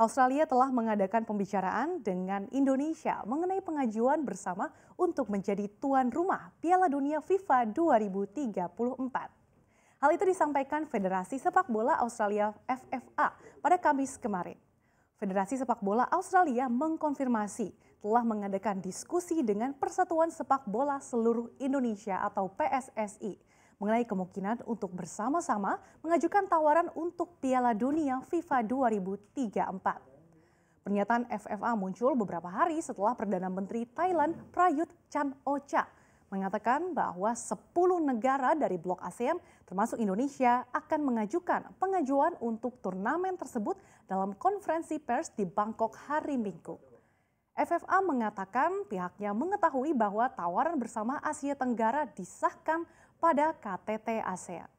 Australia telah mengadakan pembicaraan dengan Indonesia mengenai pengajuan bersama untuk menjadi tuan rumah Piala Dunia FIFA 2034. Hal itu disampaikan Federasi Sepak Bola Australia FFA pada Kamis kemarin. Federasi Sepak Bola Australia mengkonfirmasi telah mengadakan diskusi dengan Persatuan Sepak Bola Seluruh Indonesia atau PSSI mengenai kemungkinan untuk bersama-sama mengajukan tawaran untuk Piala Dunia FIFA 2034. Pernyataan FFA muncul beberapa hari setelah Perdana Menteri Thailand Prayut Chan Ocha mengatakan bahwa 10 negara dari blok ASEAN termasuk Indonesia akan mengajukan pengajuan untuk turnamen tersebut dalam konferensi pers di Bangkok hari Minggu. FFA mengatakan pihaknya mengetahui bahwa tawaran bersama Asia Tenggara disahkan pada KTT ASEAN.